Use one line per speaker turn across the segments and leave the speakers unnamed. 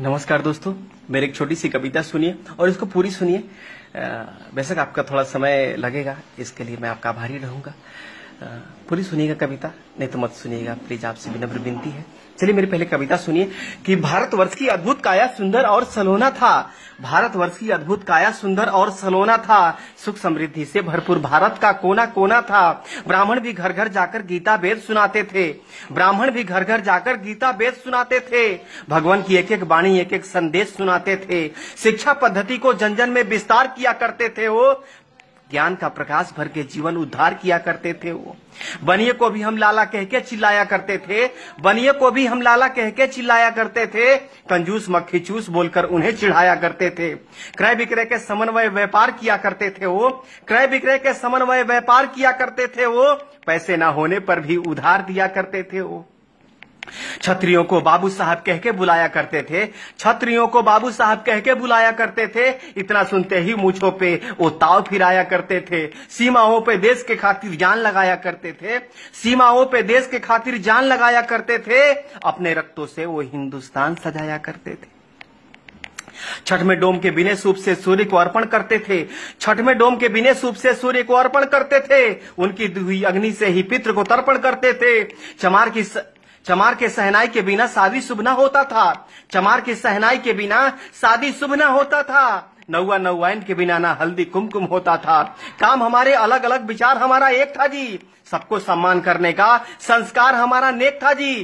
नमस्कार दोस्तों मेरी एक छोटी सी कविता सुनिए और इसको पूरी सुनिए बेशक आपका थोड़ा समय लगेगा इसके लिए मैं आपका आभारी रहूंगा पूरी सुनिएगा कविता नहीं तो मत सुनिएगा प्लीज आपसे विनम्र विनती है चलिए मेरी पहले कविता सुनिए कि भारतवर्ष की अद्भुत काया सुंदर और सलोना था भारतवर्ष की अद्भुत काया सुंदर और सलोना था सुख समृद्धि से भरपूर भारत का कोना कोना था ब्राह्मण भी घर घर जाकर गीता वेद सुनाते थे ब्राह्मण भी घर घर जाकर गीता वेद सुनाते थे भगवान की एक एक वाणी एक एक संदेश सुनाते थे शिक्षा पद्धति को जन जन में विस्तार किया करते थे वो ज्ञान का प्रकाश भर के जीवन उद्धार किया करते थे वो बनिए को भी हम लाला कह के चिल्लाया करते थे बनिए को भी हम लाला कह के चिल्लाया करते थे कंजूस मक्खी चूस बोलकर उन्हें चिढ़ाया करते थे क्रय विक्रय के समन्वय व्यापार किया करते थे वो क्रय विक्रय के समन्वय व्यापार किया करते थे वो पैसे ना होने पर भी उधार दिया करते थे वो छत्रियों को बाबू साहब कह के बुलाया करते थे छत्रियों को बाबू साहब कह के बुलाया करते थे इतना सुनते ही मूछों पे वो ताव फिराया करते थे सीमाओं पे देश के खातिर जान लगाया करते थे सीमाओं पे देश के खातिर जान लगाया करते थे अपने रक्तों से वो हिंदुस्तान सजाया करते थे छठ में डोम के बिने सूप से सूर्य को अर्पण करते थे छठ में डोम के बिने सूप से सूर्य को अर्पण करते थे उनकी अग्नि से ही पित्र को तर्पण करते थे चमार की स... चमार के सहनाई के बिना शादी शुभ न होता था चमार के सहनाई के बिना शादी शुभ न होता था नौवा नौवाइन के बिना ना हल्दी कुमकुम होता था काम हमारे अलग अलग विचार हमारा एक था जी सबको सम्मान करने का संस्कार हमारा नेक था जी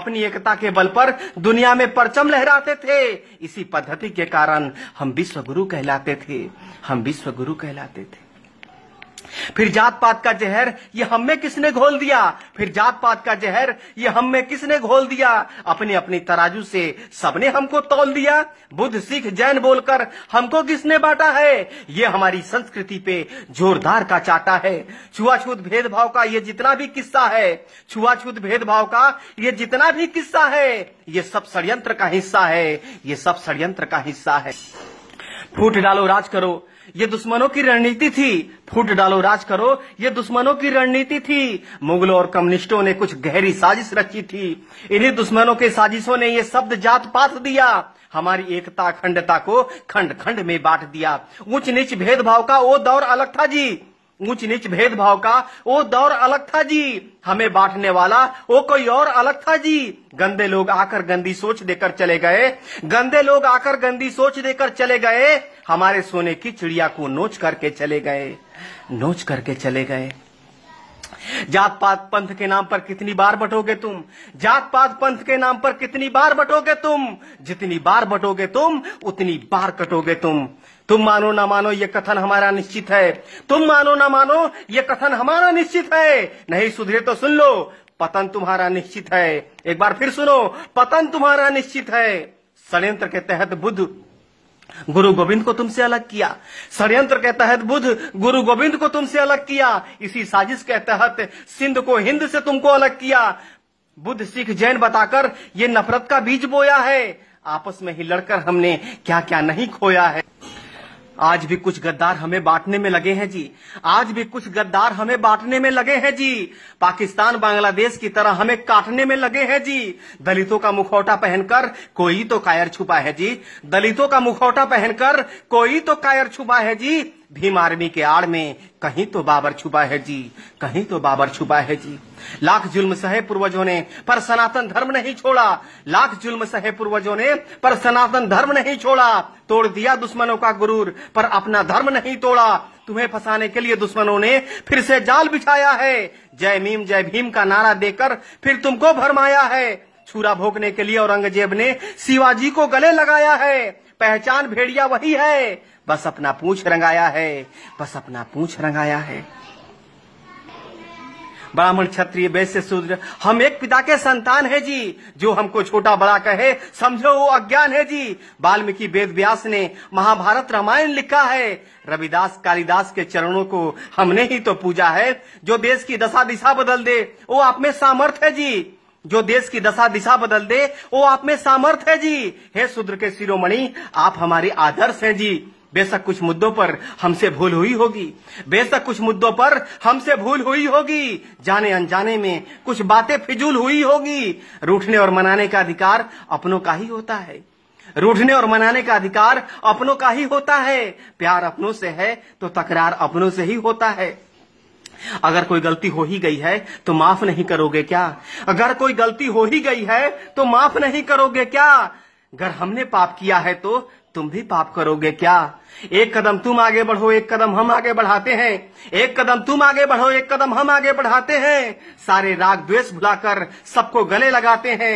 अपनी एकता के बल पर दुनिया में परचम लहराते थे इसी पद्धति के कारण हम विश्व गुरु कहलाते थे हम विश्व गुरु कहलाते थे फिर जात पात का जहर ये हम में किसने घोल दिया फिर जात पात का जहर ये हम में किसने घोल दिया अपने अपने तराजू से सबने हमको तोल दिया बुद्ध सिख जैन बोलकर हमको किसने बांटा है ये हमारी संस्कृति पे जोरदार का चाटा है छुआछूत भेदभाव का ये जितना भी किस्सा है छुआछूत भेदभाव का ये जितना भी किस्सा है ये सब षड्यंत्र का हिस्सा है ये सब षड्यंत्र का हिस्सा है फूट डालो राज करो ये दुश्मनों की रणनीति थी फूट डालो राज करो ये दुश्मनों की रणनीति थी मुगलों और कम्युनिस्टों ने कुछ गहरी साजिश रची थी इन्हीं दुश्मनों के साजिशों ने ये शब्द जात पात दिया हमारी एकता अखंडता को खंड खंड में बांट दिया ऊंच नीच भेदभाव का वो दौर अलग था जी ऊंच नीच भेदभाव का वो दौर अलग था जी हमें बांटने वाला वो कोई और अलग था जी गंदे लोग आकर गंदी सोच देकर चले गए गंदे लोग आकर गंदी सोच देकर चले गए हमारे सोने की चिड़िया को नोच करके चले गए नोच करके चले गए जात पात पंथ के नाम पर कितनी बार बटोगे तुम जात पात पंथ के नाम पर कितनी बार बटोगे तुम जितनी बार बटोगे तुम उतनी बार कटोगे तुम तुम मानो ना मानो ये कथन हमारा निश्चित है तुम मानो ना मानो ये कथन हमारा निश्चित है नहीं सुधरे तो सुन लो पतन तुम्हारा निश्चित है एक बार फिर सुनो पतन तुम्हारा निश्चित है षड्यंत्र के तहत बुद्ध गुरु गोविंद को तुमसे अलग किया षडयंत्र के तहत बुद्ध गुरु गोविंद को तुमसे अलग किया इसी साजिश के तहत सिंध को हिंद से तुमको अलग किया बुद्ध सिख जैन बताकर ये नफरत का बीज बोया है आपस में ही लड़कर हमने क्या क्या नहीं खोया है आज भी कुछ गद्दार हमें बांटने में लगे हैं जी आज भी कुछ गद्दार हमें बांटने में लगे हैं जी पाकिस्तान बांग्लादेश की तरह हमें काटने में लगे हैं जी दलितों का मुखौटा पहनकर कोई तो कायर छुपा है जी दलितों का मुखौटा पहनकर कोई तो कायर छुपा है जी भीम आर्मी के आड़ में कहीं तो बाबर छुपा है जी कहीं तो बाबर छुपा है जी लाख जुल्म सहे पूर्वजों ने पर सनातन धर्म नहीं छोड़ा लाख जुल्म सहे पूर्वजों ने पर सनातन धर्म नहीं छोड़ा तोड़ दिया दुश्मनों का गुरूर पर अपना धर्म नहीं तोड़ा तुम्हें फंसाने के लिए दुश्मनों ने फिर से जाल बिछाया है जय मीम जय भीम का नारा देकर फिर तुमको भरमाया है छूरा भोगने के लिए औरंगजेब ने शिवाजी को गले लगाया है पहचान भेड़िया वही है बस अपना पूछ रंगाया है बस अपना पूछ रंगाया है ब्राह्मण क्षत्रिय वैश्य शूद्र हम एक पिता के संतान है जी जो हमको छोटा बड़ा कहे समझो वो अज्ञान है जी वाल्मीकि वेद व्यास ने महाभारत रामायण लिखा है रविदास कालिदास के चरणों को हमने ही तो पूजा है जो देश की दशा दिशा बदल दे वो आप में सामर्थ है जी जो देश की दशा दिशा बदल दे वो आप में सामर्थ है जी हे शूद्र के शिरोमणि आप हमारे आदर्श है जी बेशक कुछ मुद्दों पर हमसे भूल हुई होगी बेशक कुछ मुद्दों पर हमसे भूल हुई होगी जाने अनजाने में कुछ बातें फिजूल हुई होगी रूठने और मनाने का अधिकार अपनों का ही होता है रूठने और मनाने का अधिकार अपनों का ही होता है प्यार अपनों से है तो तकरार अपनों से ही होता है अगर कोई गलती हो ही गई है तो माफ नहीं करोगे क्या अगर कोई गलती हो ही गई है तो माफ नहीं करोगे क्या अगर हमने पाप किया है तो तुम भी पाप करोगे क्या एक कदम तुम आगे बढ़ो एक कदम हम आगे बढ़ाते हैं एक कदम तुम आगे बढ़ो एक कदम हम आगे बढ़ाते हैं सारे राग द्वेष भुलाकर सबको गले लगाते हैं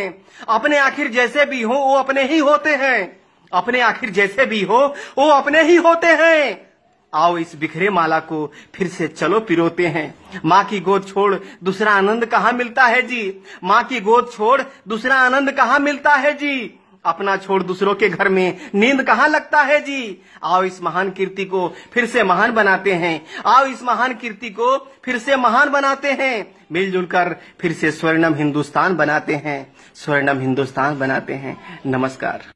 अपने आखिर जैसे भी हो वो अपने ही होते हैं अपने आखिर जैसे भी हो वो अपने ही होते हैं आओ इस बिखरे माला को फिर से चलो पिरोते हैं माँ की गोद छोड़ दूसरा आनंद कहाँ मिलता है जी माँ की गोद छोड़ दूसरा आनंद कहाँ मिलता है जी अपना छोड़ दूसरों के घर में नींद कहाँ लगता है जी आओ इस महान कीर्ति को फिर से महान बनाते हैं आओ इस महान कीर्ति को फिर से महान बनाते हैं मिलजुल कर फिर से स्वर्णम हिंदुस्तान बनाते हैं स्वर्णम हिंदुस्तान बनाते हैं नमस्कार